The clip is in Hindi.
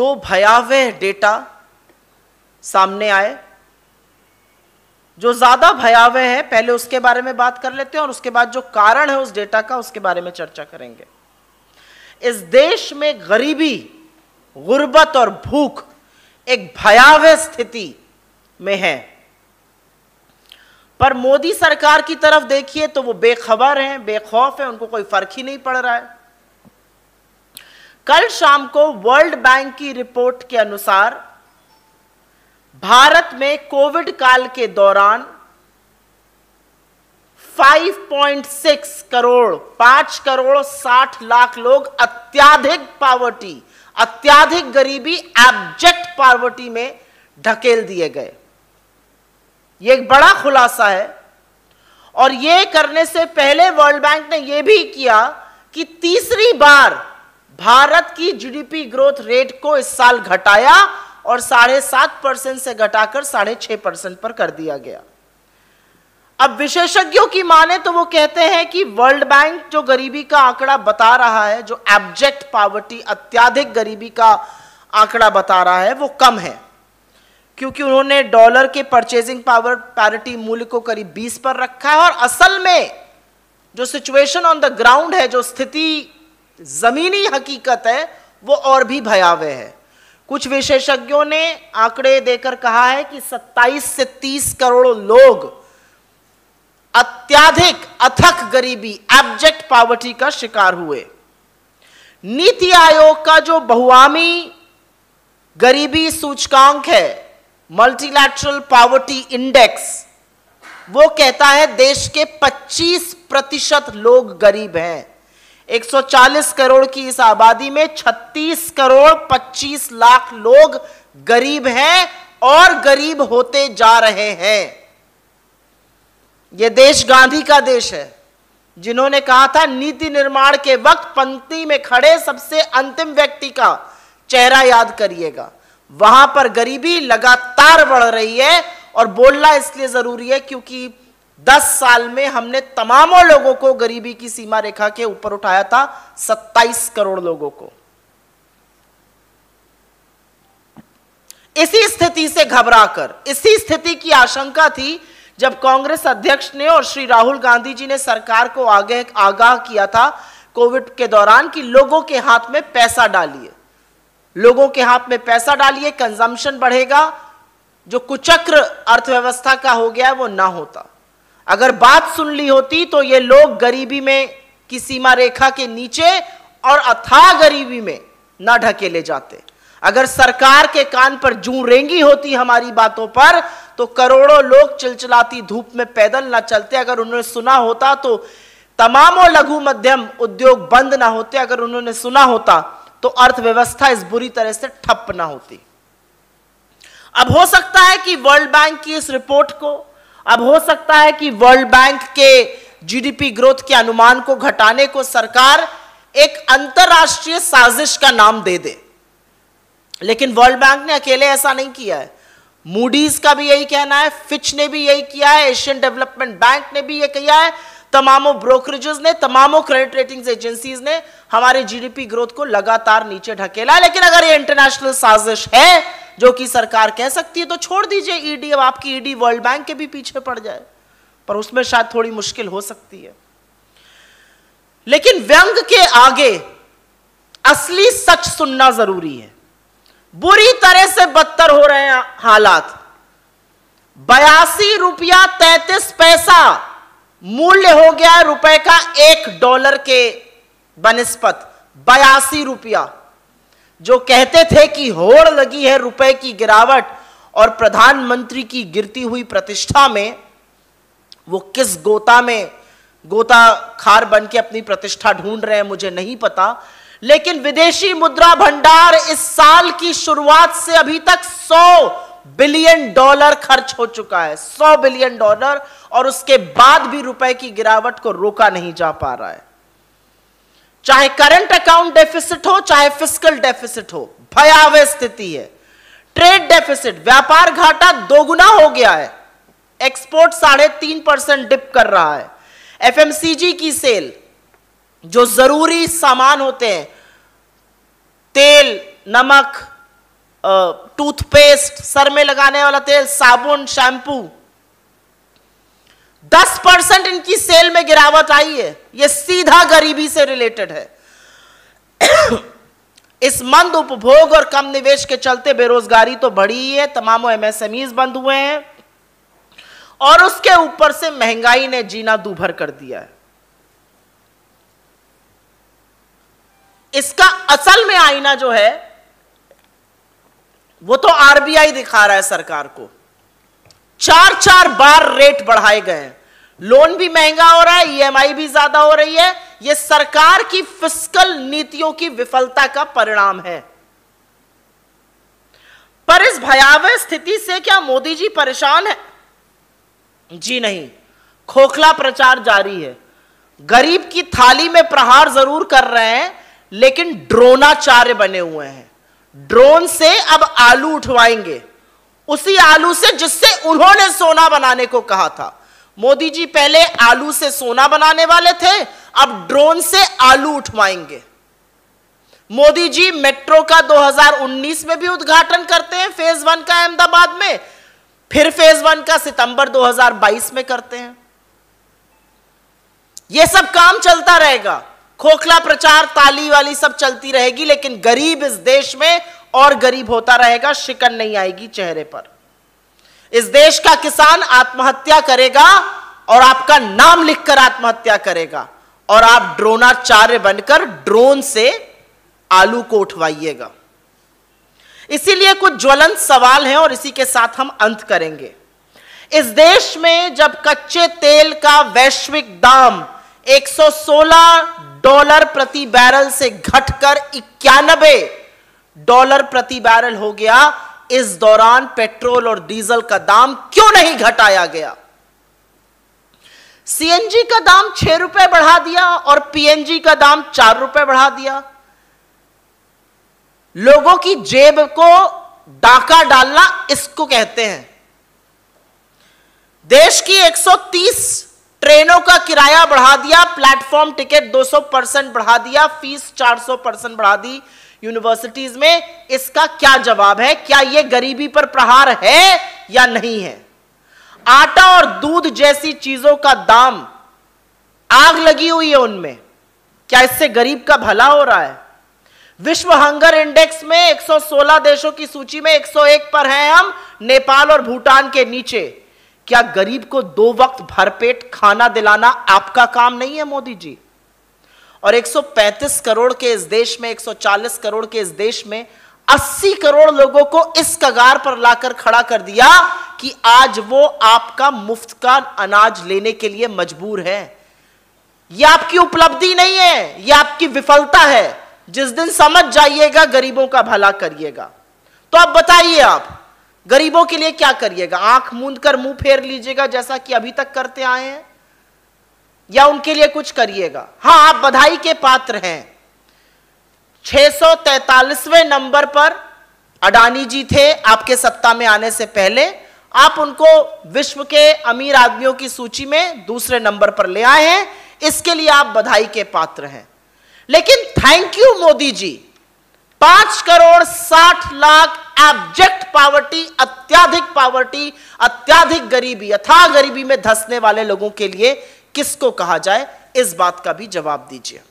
दो भयावह डेटा सामने आए जो ज्यादा भयावह है पहले उसके बारे में बात कर लेते हैं और उसके बाद जो कारण है उस डेटा का उसके बारे में चर्चा करेंगे इस देश में गरीबी गुर्बत और भूख एक भयावह स्थिति में है पर मोदी सरकार की तरफ देखिए तो वो बेखबर हैं बेखौफ हैं उनको कोई फर्क ही नहीं पड़ रहा है कल शाम को वर्ल्ड बैंक की रिपोर्ट के अनुसार भारत में कोविड काल के दौरान 5.6 करोड़ 5 करोड़ 60 लाख लोग अत्याधिक पावर्टी अत्याधिक गरीबी एब्जेक्ट पावर्टी में ढकेल दिए गए यह एक बड़ा खुलासा है और यह करने से पहले वर्ल्ड बैंक ने यह भी किया कि तीसरी बार भारत की जीडीपी ग्रोथ रेट को इस साल घटाया और साढ़े सात परसेंट से घटाकर साढ़े छह परसेंट पर कर दिया गया अब विशेषज्ञों की माने तो वो कहते हैं कि वर्ल्ड बैंक जो गरीबी का आंकड़ा बता रहा है जो एब्जेक्ट पावर्टी अत्याधिक गरीबी का आंकड़ा बता रहा है वो कम है क्योंकि उन्होंने डॉलर के परचेजिंग पावर पैरिटी मूल्य को करीब 20 पर रखा है और असल में जो सिचुएशन ऑन द ग्राउंड है जो स्थिति ज़मीनी हकीकत है वो और भी भयावह है कुछ विशेषज्ञों ने आंकड़े देकर कहा है कि 27 से 30 करोड़ लोग अत्याधिक अथक गरीबी एब्जेक्ट पावर्टी का शिकार हुए नीति आयोग का जो बहुआमी गरीबी सूचकांक है मल्टीलैटरल पावर्टी इंडेक्स वो कहता है देश के 25 प्रतिशत लोग गरीब हैं 140 करोड़ की इस आबादी में 36 करोड़ 25 लाख लोग गरीब हैं और गरीब होते जा रहे हैं यह देश गांधी का देश है जिन्होंने कहा था नीति निर्माण के वक्त पंक्ति में खड़े सबसे अंतिम व्यक्ति का चेहरा याद करिएगा वहां पर गरीबी लगातार बढ़ रही है और बोलना इसलिए जरूरी है क्योंकि दस साल में हमने तमामों लोगों को गरीबी की सीमा रेखा के ऊपर उठाया था सत्ताईस करोड़ लोगों को इसी स्थिति से घबराकर इसी स्थिति की आशंका थी जब कांग्रेस अध्यक्ष ने और श्री राहुल गांधी जी ने सरकार को आगे आगाह किया था कोविड के दौरान कि लोगों के हाथ में पैसा डालिए लोगों के हाथ में पैसा डालिए कंजम्पशन बढ़ेगा जो कुचक्र अर्थव्यवस्था का हो गया है वो ना होता अगर बात सुन ली होती तो ये लोग गरीबी में की सीमा रेखा के नीचे और अथाह गरीबी में ना ले जाते अगर सरकार के कान पर जू रेंगी होती हमारी बातों पर तो करोड़ों लोग चिलचिलाती धूप में पैदल ना चलते अगर उन्होंने सुना होता तो तमामों लघु मध्यम उद्योग बंद ना होते अगर उन्होंने सुना होता तो अर्थव्यवस्था इस बुरी तरह से ठप ना होती अब हो सकता है कि वर्ल्ड बैंक की इस रिपोर्ट को अब हो सकता है कि वर्ल्ड बैंक के जीडीपी ग्रोथ के अनुमान को घटाने को सरकार एक अंतर्राष्ट्रीय साजिश का नाम दे दे लेकिन वर्ल्ड बैंक ने अकेले ऐसा नहीं किया है मूडीज का भी यही कहना है फिच ने भी यही किया है एशियन डेवलपमेंट बैंक ने भी ये किया है तमामों ब्रोकरेजेस ने तमामों क्रेडिट रेटिंग एजेंसीज ने हमारे जीडीपी ग्रोथ को लगातार नीचे ढकेला लेकिन अगर ये इंटरनेशनल साजिश है जो कि सरकार कह सकती है तो छोड़ दीजिए ईडी e अब आपकी ईडी वर्ल्ड बैंक के भी पीछे पड़ जाए पर उसमें शायद थोड़ी मुश्किल हो सकती है लेकिन व्यंग के आगे असली सच सुनना जरूरी है बुरी तरह से बदतर हो रहे हैं हालात बयासी रुपया तैतीस पैसा मूल्य हो गया है रुपए का एक डॉलर के बनस्पत बयासी रुपया जो कहते थे कि होड़ लगी है रुपए की गिरावट और प्रधानमंत्री की गिरती हुई प्रतिष्ठा में वो किस गोता में गोता खार बन के अपनी प्रतिष्ठा ढूंढ रहे हैं मुझे नहीं पता लेकिन विदेशी मुद्रा भंडार इस साल की शुरुआत से अभी तक 100 बिलियन डॉलर खर्च हो चुका है 100 बिलियन डॉलर और उसके बाद भी रुपए की गिरावट को रोका नहीं जा पा रहा है चाहे करंट अकाउंट डेफिसिट हो चाहे फिजिकल डेफिसिट हो भयावह स्थिति है ट्रेड डेफिसिट व्यापार घाटा दोगुना हो गया है एक्सपोर्ट साढ़े तीन परसेंट डिप कर रहा है एफएमसीजी की सेल जो जरूरी सामान होते हैं तेल नमक टूथपेस्ट सर में लगाने वाला तेल साबुन शैंपू दस परसेंट इनकी सेल में गिरावट आई है ये सीधा गरीबी से रिलेटेड है इस मंद उपभोग और कम निवेश के चलते बेरोजगारी तो बढ़ी है तमाम एमएसएमईज बंद हुए हैं और उसके ऊपर से महंगाई ने जीना दूभर कर दिया है इसका असल में आईना जो है वो तो आरबीआई दिखा रहा है सरकार को चार चार बार रेट बढ़ाए गए हैं लोन भी महंगा हो रहा है ई e भी ज्यादा हो रही है यह सरकार की फिस्कल नीतियों की विफलता का परिणाम है पर इस भयावह स्थिति से क्या मोदी जी परेशान है जी नहीं खोखला प्रचार जारी है गरीब की थाली में प्रहार जरूर कर रहे हैं लेकिन ड्रोनाचार्य बने हुए हैं ड्रोन से अब आलू उठवाएंगे उसी आलू से जिससे उन्होंने सोना बनाने को कहा था मोदी जी पहले आलू से सोना बनाने वाले थे अब ड्रोन से आलू उठवाएंगे मोदी जी मेट्रो का 2019 में भी उद्घाटन करते हैं फेज वन का अहमदाबाद में फिर फेज वन का सितंबर 2022 में करते हैं यह सब काम चलता रहेगा खोखला प्रचार ताली वाली सब चलती रहेगी लेकिन गरीब इस देश में और गरीब होता रहेगा शिकन नहीं आएगी चेहरे पर इस देश का किसान आत्महत्या करेगा और आपका नाम लिखकर आत्महत्या करेगा और आप ड्रोनाचार्य बनकर ड्रोन से आलू को उठवाइएगा इसीलिए कुछ ज्वलंत सवाल हैं और इसी के साथ हम अंत करेंगे इस देश में जब कच्चे तेल का वैश्विक दाम 116 डॉलर प्रति बैरल से घटकर इक्यानबे डॉलर प्रति बैरल हो गया इस दौरान पेट्रोल और डीजल का दाम क्यों नहीं घटाया गया सीएनजी का दाम छह रुपए बढ़ा दिया और पीएनजी का दाम चार रुपए बढ़ा दिया लोगों की जेब को डाका डालना इसको कहते हैं देश की 130 ट्रेनों का किराया बढ़ा दिया प्लेटफॉर्म टिकट 200 परसेंट बढ़ा दिया फीस 400 परसेंट बढ़ा दी यूनिवर्सिटीज में इसका क्या जवाब है क्या यह गरीबी पर प्रहार है या नहीं है आटा और दूध जैसी चीजों का दाम आग लगी हुई है उनमें क्या इससे गरीब का भला हो रहा है विश्व हंगर इंडेक्स में 116 देशों की सूची में 101 पर हैं हम नेपाल और भूटान के नीचे क्या गरीब को दो वक्त भरपेट खाना दिलाना आपका काम नहीं है मोदी जी और 135 करोड़ के इस देश में 140 करोड़ के इस देश में 80 करोड़ लोगों को इस कगार पर लाकर खड़ा कर दिया कि आज वो आपका मुफ्त का अनाज लेने के लिए मजबूर है यह आपकी उपलब्धि नहीं है यह आपकी विफलता है जिस दिन समझ जाइएगा गरीबों का भला करिएगा तो अब बताइए आप गरीबों के लिए क्या करिएगा आंख मूंद कर मुंह फेर लीजिएगा जैसा कि अभी तक करते आए हैं या उनके लिए कुछ करिएगा हाँ आप बधाई के पात्र हैं 643वें नंबर पर अडानी जी थे आपके सत्ता में आने से पहले आप उनको विश्व के अमीर आदमियों की सूची में दूसरे नंबर पर ले आए हैं इसके लिए आप बधाई के पात्र हैं लेकिन थैंक यू मोदी जी पांच करोड़ साठ लाख एब्जेक्ट पावर्टी अत्याधिक पावर्टी अत्याधिक गरीबी यथा गरीबी में धसने वाले लोगों के लिए किसको कहा जाए इस बात का भी जवाब दीजिए